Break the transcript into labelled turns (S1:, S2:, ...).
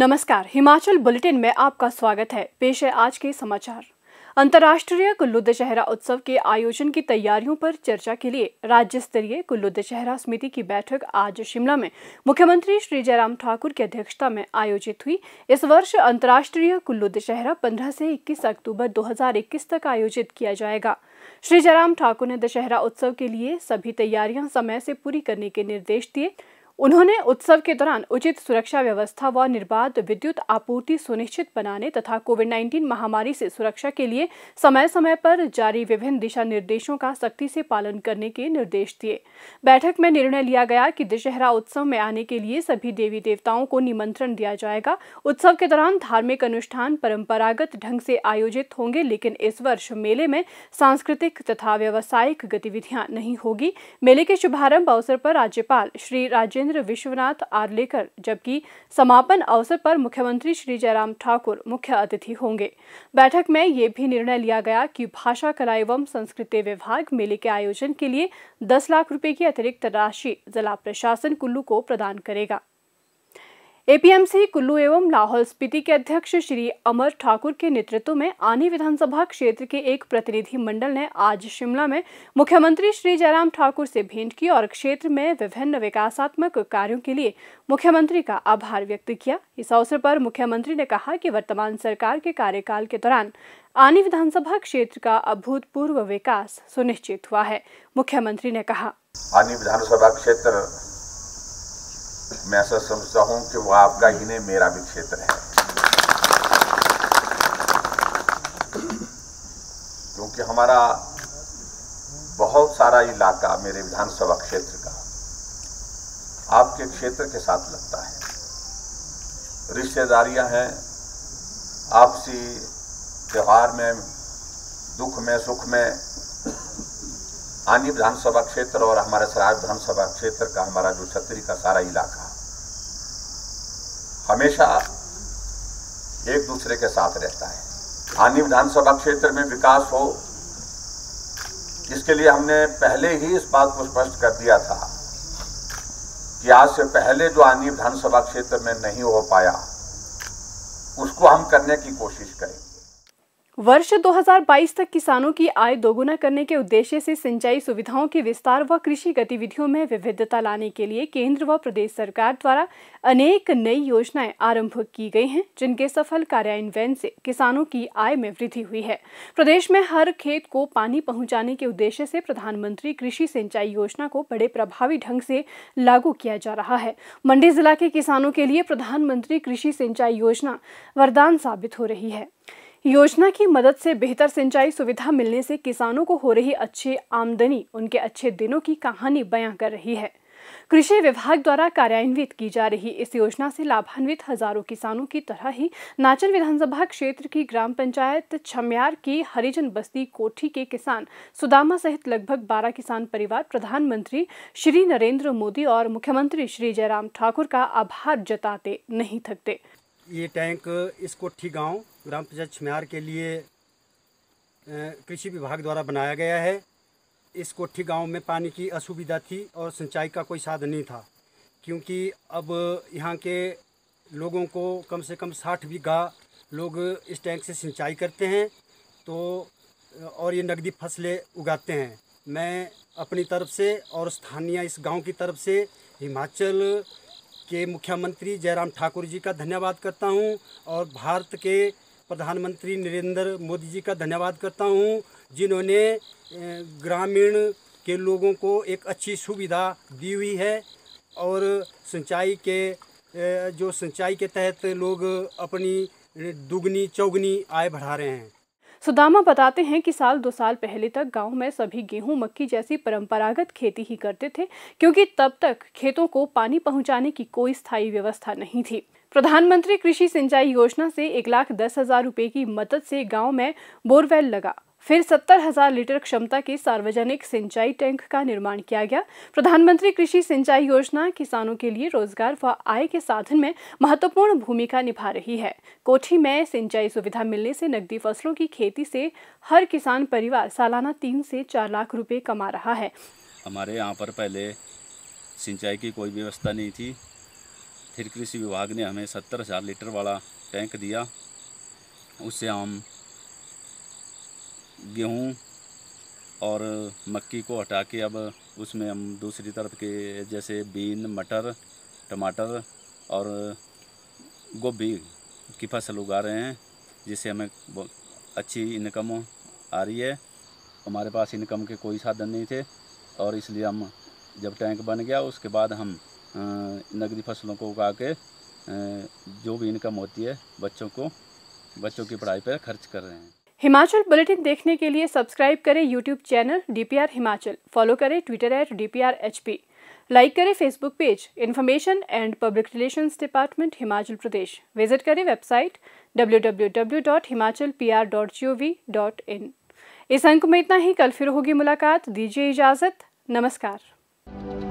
S1: नमस्कार हिमाचल बुलेटिन में आपका स्वागत है पेश है आज के समाचार अंतर्राष्ट्रीय कुल्लू दशहरा उत्सव के आयोजन की तैयारियों पर चर्चा के लिए राज्य स्तरीय कुल्लू दशहरा समिति की बैठक आज शिमला में मुख्यमंत्री श्री जयराम ठाकुर की अध्यक्षता में आयोजित हुई इस वर्ष अंतर्राष्ट्रीय कुल्लू दशहरा 15 से 21 अक्टूबर 2021 तक आयोजित किया जाएगा श्री जयराम ठाकुर ने दशहरा उत्सव के लिए सभी तैयारियां समय से पूरी करने के निर्देश दिए उन्होंने उत्सव के दौरान उचित सुरक्षा व्यवस्था व निर्बाध विद्युत आपूर्ति सुनिश्चित बनाने तथा कोविड 19 महामारी से सुरक्षा के लिए समय समय पर जारी विभिन्न दिशा निर्देशों का सख्ती से पालन करने के निर्देश दिए बैठक में निर्णय लिया गया कि दशहरा उत्सव में आने के लिए सभी देवी देवताओं को निमंत्रण दिया जाएगा उत्सव के दौरान धार्मिक अनुष्ठान परम्परागत ढंग से आयोजित होंगे लेकिन इस वर्ष मेले में सांस्कृतिक तथा व्यावसायिक गतिविधियां नहीं होगी मेले के शुभारंभ अवसर पर राज्यपाल श्री राजेंद्र महेंद्र विश्वनाथ आर्लेकर जबकि समापन अवसर पर मुख्यमंत्री श्री जयराम ठाकुर मुख्य अतिथि होंगे बैठक में ये भी निर्णय लिया गया कि भाषा कला एवं संस्कृति विभाग मेले के आयोजन के लिए दस लाख रुपए की अतिरिक्त राशि जिला प्रशासन कुल्लू को प्रदान करेगा एपीएमसी कुल्लू एवं लाहौल स्पीति के अध्यक्ष श्री अमर ठाकुर के नेतृत्व में आनी विधानसभा क्षेत्र के एक प्रतिनिधि मंडल ने आज शिमला में मुख्यमंत्री श्री जयराम ठाकुर से भेंट की और क्षेत्र में विभिन्न विकासात्मक कार्यों के लिए मुख्यमंत्री का आभार व्यक्त किया इस अवसर पर मुख्यमंत्री ने कहा कि वर्तमान सरकार के कार्यकाल के दौरान आनी विधानसभा क्षेत्र का अभूतपूर्व विकास सुनिश्चित हुआ है मुख्यमंत्री ने कहा
S2: आनी विधानसभा क्षेत्र मैं ऐसा समझता हूं कि वो आपका ही नहीं मेरा भी क्षेत्र है क्योंकि हमारा बहुत सारा इलाका मेरे विधानसभा क्षेत्र का आपके क्षेत्र के साथ लगता है रिश्तेदारियां हैं आपसी त्यौहार में दुख में सुख में आनी विधानसभा क्षेत्र और हमारे सराय विधानसभा क्षेत्र का हमारा जो छतरी का सारा इलाका हमेशा एक दूसरे के साथ रहता है आनी विधानसभा क्षेत्र में विकास हो इसके लिए हमने पहले ही इस बात को स्पष्ट कर दिया था कि आज से पहले जो आनी विधानसभा क्षेत्र में नहीं हो पाया उसको हम करने की कोशिश करेंगे
S1: वर्ष 2022 तक किसानों की आय दोगुना करने के उद्देश्य से सिंचाई सुविधाओं के विस्तार व कृषि गतिविधियों में विविधता लाने के लिए केंद्र व प्रदेश सरकार द्वारा अनेक नई योजनाएं आरंभ की गई हैं जिनके सफल कार्यान्वयन से किसानों की आय में वृद्धि हुई है प्रदेश में हर खेत को पानी पहुंचाने के उद्देश्य से प्रधानमंत्री कृषि सिंचाई योजना को बड़े प्रभावी ढंग से लागू किया जा रहा है मंडी जिला के किसानों के लिए प्रधानमंत्री कृषि सिंचाई योजना वरदान साबित हो रही है योजना की मदद से बेहतर सिंचाई सुविधा मिलने से किसानों को हो रही अच्छी आमदनी उनके अच्छे दिनों की कहानी बयां कर रही है कृषि विभाग द्वारा कार्यान्वित की जा रही इस योजना से लाभान्वित हजारों किसानों की तरह ही नाचन विधानसभा क्षेत्र की ग्राम पंचायत छमयार की हरिजन बस्ती कोठी के किसान सुदामा सहित लगभग 12 किसान परिवार प्रधानमंत्री श्री नरेंद्र मोदी और मुख्यमंत्री श्री जयराम ठाकुर का आभार जताते नहीं थकते
S3: ये टैंक इस कोठी गांव ग्राम पंचायत छिम्यार के लिए कृषि विभाग द्वारा बनाया गया है इस कोठी गांव में पानी की असुविधा थी और सिंचाई का कोई साधन नहीं था क्योंकि अब यहाँ के लोगों को कम से कम साठ बीघा लोग इस टैंक से सिंचाई करते हैं तो और ये नकदी फसलें उगाते हैं मैं अपनी तरफ से और स्थानीय इस गांव की तरफ से हिमाचल के मुख्यमंत्री जयराम ठाकुर जी का धन्यवाद करता हूँ और भारत के प्रधानमंत्री नरेंद्र मोदी जी का धन्यवाद करता हूँ जिन्होंने ग्रामीण के लोगों को एक अच्छी सुविधा दी हुई है और सिंचाई के जो सिंचाई के तहत लोग अपनी दुगनी चौगनी आय बढ़ा रहे हैं
S1: सुदामा बताते हैं कि साल दो साल पहले तक गांव में सभी गेहूं मक्की जैसी परंपरागत खेती ही करते थे क्योंकि तब तक खेतों को पानी पहुंचाने की कोई स्थायी व्यवस्था नहीं थी प्रधानमंत्री कृषि सिंचाई योजना से एक लाख दस हजार रूपए की मदद से गांव में बोरवेल लगा फिर सत्तर हजार लीटर क्षमता के सार्वजनिक सिंचाई टैंक का निर्माण किया गया प्रधानमंत्री कृषि सिंचाई योजना किसानों के लिए रोजगार व आय के साधन में महत्वपूर्ण भूमिका निभा रही है कोठी में सिंचाई सुविधा मिलने से नकदी फसलों की खेती से हर किसान परिवार सालाना तीन से चार लाख रुपए कमा रहा है
S4: हमारे यहाँ पर पहले सिंचाई की कोई व्यवस्था नहीं थी फिर कृषि विभाग ने हमें सत्तर हज़ार लीटर वाला टैंक दिया उससे हम गेहूँ और मक्की को हटा के अब उसमें हम दूसरी तरफ के जैसे बीन मटर टमाटर और गोभी की फसल उगा रहे हैं जिससे हमें अच्छी इनकम आ रही है हमारे पास इनकम के कोई साधन नहीं थे और इसलिए हम जब टैंक बन गया उसके बाद हम नगदी फसलों को उगा के जो भी इनकम होती है बच्चों को बच्चों की पढ़ाई पर खर्च कर रहे हैं
S1: हिमाचल बुलेटिन देखने के लिए सब्सक्राइब करें YouTube channel DPR Himachal follow करें Twitter at D P like करें Facebook page information and public relations department Himachal Pradesh visit करें वेबसाइट www.himachalpr.gov.in इस अंक में इतना ही कल फिर होगी मुलाकात दीजिए इजाजत नमस्कार